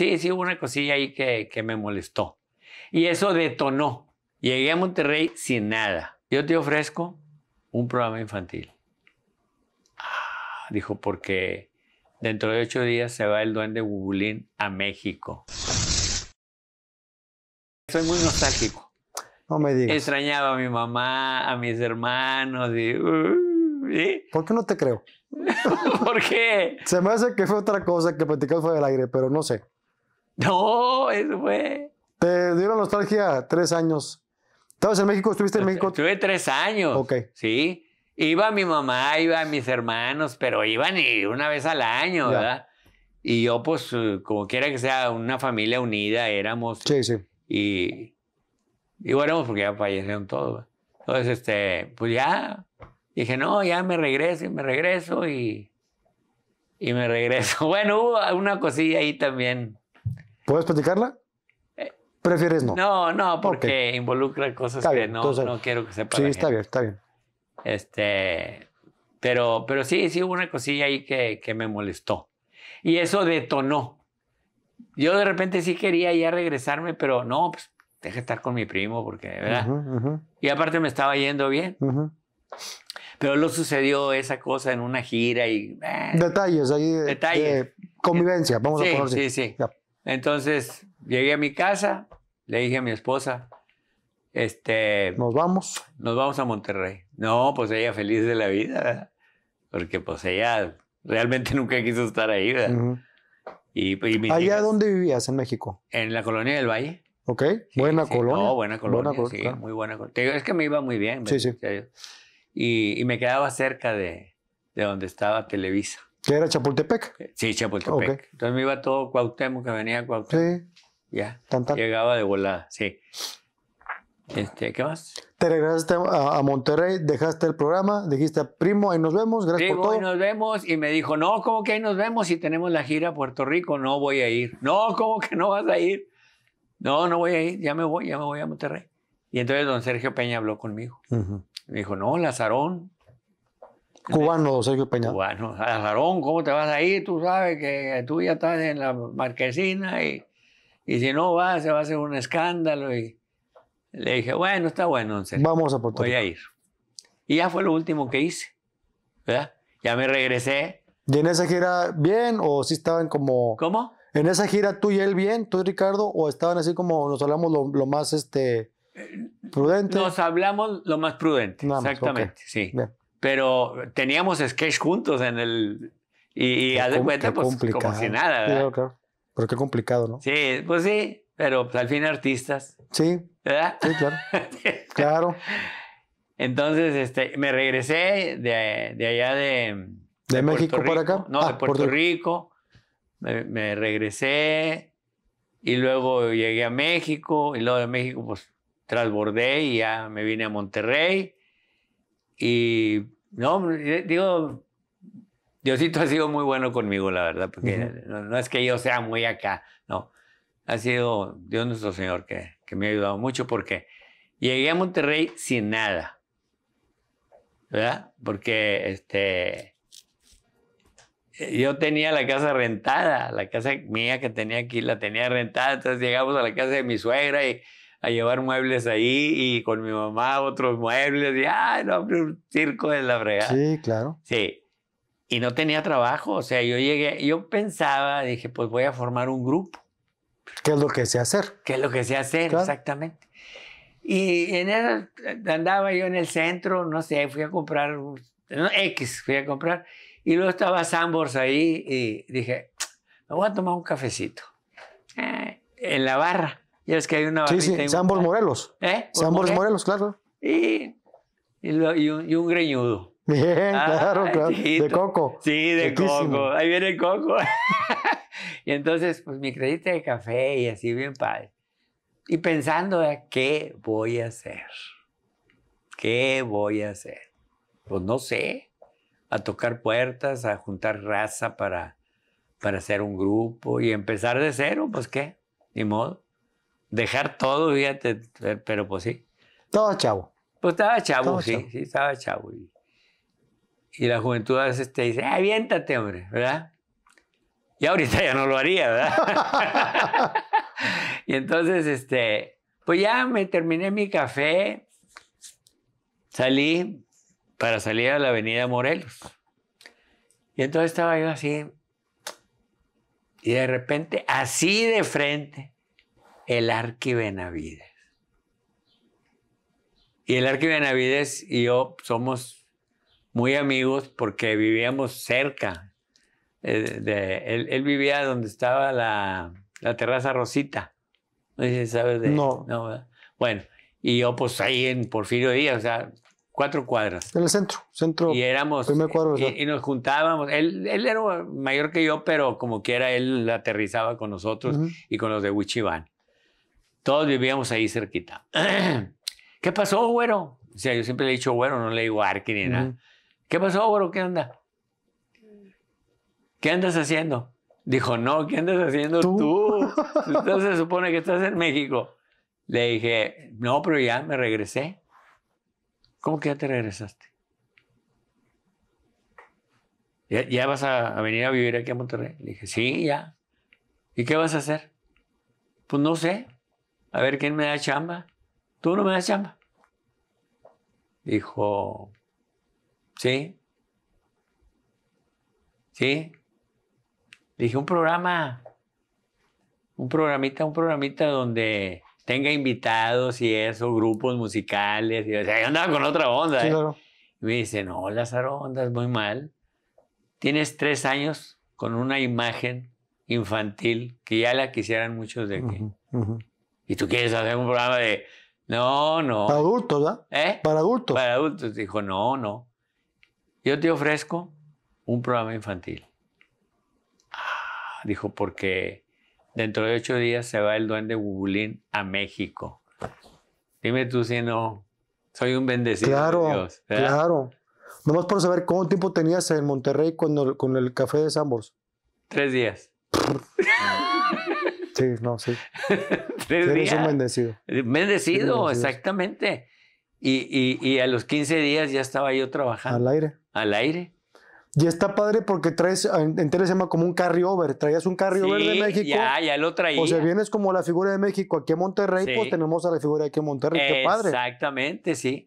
Sí, sí, hubo una cosilla ahí que, me molestó. Y eso detonó. Llegué a Monterrey sin nada. Yo te ofrezco un programa infantil. Ah, dijo, porque dentro de ocho días se va el duende Gugulín a México. Soy muy nostálgico. No me digas. Extrañaba a mi mamá, a mis hermanos. Y, uh, ¿Por qué no te creo? ¿Por qué? Se me hace que fue otra cosa que platicamos fue del aire, pero no sé. No, eso fue. Te dieron nostalgia tres años. ¿Estabas en México? ¿Estuviste en México? Estuve tres años. Ok. Sí. Iba mi mamá, iba mis hermanos, pero iban una vez al año, ¿verdad? Y yo, pues, eh, como quiera que sea, una familia unida éramos. Sí, sí. Y, y bueno, porque ya fallecieron todos. Entonces, este, pues ya dije, no, ya me regreso y me regreso y, y me regreso. Bueno, hubo una cosilla ahí también ¿Puedes platicarla? Eh, ¿Prefieres no? No, no, porque involucra cosas que no, quiero que sepan. Sí, está bien, está bien. Este, pero, pero sí, sí hubo una cosilla ahí que, me molestó. Y eso detonó. Yo de repente sí quería ya regresarme, pero no, pues deja estar con mi primo, porque, ¿verdad? Y aparte me estaba yendo bien. Pero lo sucedió esa cosa en una gira y... Eh, detalles ahí. De convivencia, vamos a ponerlo Sí, sí. Entonces llegué a mi casa, le dije a mi esposa, este... Nos vamos. Nos vamos a Monterrey. No, pues ella feliz de la vida, porque pues ella realmente nunca quiso estar ahí. y, ¿Allá dónde vivías en México? En la colonia del Valle. Ok, buena, colonia. No, buena colonia. sí, muy buena colonia. es que me iba muy bien. Sí, sí. Y, me quedaba cerca de donde estaba Televisa. ¿Qué era Chapultepec? Sí, Chapultepec. Entonces me iba todo Cuauhtémoc, que venía a Cuauhtémoc. Sí. Ya. Llegaba de volada, sí. Este, ¿Qué más? Te regresaste a, Monterrey, dejaste el programa, dijiste, primo, ahí nos vemos, gracias por todo. Ahí nos vemos, y me dijo, no, ¿cómo que ahí nos vemos si tenemos la gira a Puerto Rico? No voy a ir. No, ¿cómo que no vas a ir? No, no voy a ir, ya me voy, ya me voy a Monterrey. Y entonces don Sergio Peña habló conmigo. Me dijo, no, Lazarón, Cubano, Sergio Peña. Cubano. Azarón, ¿cómo te vas ahí? Tú sabes que tú ya estás en la marquesina y, y si no vas, se va a hacer un escándalo. Y le dije, bueno, está bueno, Vamos a Puerto Voy a ir. Y ya fue lo último que hice. ¿verdad? Ya me regresé. ¿Y en esa gira bien o sí estaban como... ¿Cómo? En esa gira tú y él bien, tú y Ricardo, o estaban así como nos hablamos lo, más este, eh, prudente. Nos hablamos lo más prudente, exactamente, sí. Bien pero teníamos sketch juntos en el... Y, haz de cuenta, pues, como si nada, ¿verdad? claro. Pero qué complicado, ¿no? Sí, pues sí, pero pues, al fin artistas. Sí. ¿Verdad? Sí, claro. claro. Entonces, este, me regresé de, allá de... ¿De, México para acá? No, de ah, Puerto, Rico. Me, me, regresé y luego llegué a México y luego de México, pues, transbordé y ya me vine a Monterrey y no, eh, digo, Diosito ha sido muy bueno conmigo, la verdad, porque no, es que yo sea muy acá, no. Ha sido Dios nuestro Señor que, me ha ayudado mucho porque llegué a Monterrey sin nada, ¿verdad? Porque este, yo tenía la casa rentada, la casa mía que tenía aquí la tenía rentada, entonces llegamos a la casa de mi suegra y a llevar muebles ahí y con mi mamá otros muebles y, ah, no, un circo de la fregada. Sí, claro. Sí. Y no tenía trabajo, o sea, yo llegué, yo pensaba, dije, pues voy a formar un grupo. ¿Qué es lo que sé hacer? ¿Qué es lo que sé hacer? Exactamente. Y en eso andaba yo en el centro, no sé, fui a comprar, X fui a comprar, y luego estaba Sambors ahí y dije, me voy a tomar un cafecito eh, en la barra y es que hay una Sí, sí, Sambor ¿Eh? Morelos. ¿Eh? Morelos, claro. Y, y, un, greñudo. Bien, ah, claro, claro. De coco. Sí, de coco. Ahí viene el coco. y entonces, pues mi crédito de café y así, bien padre. Y pensando, ¿eh? ¿qué voy a hacer? ¿Qué voy a hacer? Pues no sé. A tocar puertas, a juntar raza para, para hacer un grupo y empezar de cero, pues qué, ni modo dejar todo, fíjate, pero pues sí. Todo chavo. Pues estaba chavo, sí, estaba chavo. Y, la juventud a veces te dice, ah, aviéntate, hombre, ¿verdad? Y ahorita ya no lo haría, ¿verdad? y entonces, este, pues ya me terminé mi café, salí para salir a la avenida Morelos. Y entonces estaba yo así, y de repente, así de frente, el Arqui Benavides. Y el Arqui Benavides y yo somos muy amigos porque vivíamos cerca. Eh, él, vivía donde estaba la, terraza Rosita. No sé de No. bueno, y yo pues ahí en Porfirio Díaz, o sea, cuatro cuadras. En el centro, centro. Y éramos. y, nos juntábamos. Él, era mayor que yo, pero como quiera, él aterrizaba con nosotros y con los de Huichiván. Todos vivíamos ahí cerquita. ¿Qué pasó, güero? O sea, yo siempre le he dicho güero, no le digo arqui ni nada. ¿Qué pasó, güero? ¿Qué anda? ¿Qué andas haciendo? Dijo, no, ¿qué andas haciendo tú? Entonces se supone que estás en México. Le dije, no, pero ya me regresé. ¿Cómo que ya te regresaste? ¿Ya, vas a, venir a vivir aquí a Monterrey? Le dije, sí, ya. ¿Y qué vas a hacer? Pues no sé a ver quién me da chamba. ¿Tú no me das chamba? Dijo, sí. Sí. Dije, un programa, un programita, un programita donde tenga invitados y eso, grupos musicales. Y, andaba con otra onda. ¿eh? Y me dice, no, Lázaro, andas muy mal. Tienes tres años con una imagen infantil que ya la quisieran muchos de aquí y tú quieres hacer un programa de... No, no. Para adultos, ¿verdad? ¿Eh? Para adultos. Para adultos. Dijo, no, no. Yo te ofrezco un programa infantil. Ah, dijo, porque dentro de ocho días se va el duende Bubulín a México. Dime tú si no, soy un bendecido. Claro, de Dios, claro. Nomás por saber cuánto tiempo tenías en Monterrey con el, con el café de Sambors. Tres días. Sí, no, sí. un bendecido. Bendecido, exactamente. Y, y, y, a los 15 días ya estaba yo trabajando. Al aire. Al aire. Y está padre porque traes, en, se llama como un carryover. Traías un carryover de México. Ya, ya lo traía. O sea, vienes como la figura de México aquí en Monterrey, pues tenemos a la figura de aquí en Monterrey. Qué padre. Exactamente, sí.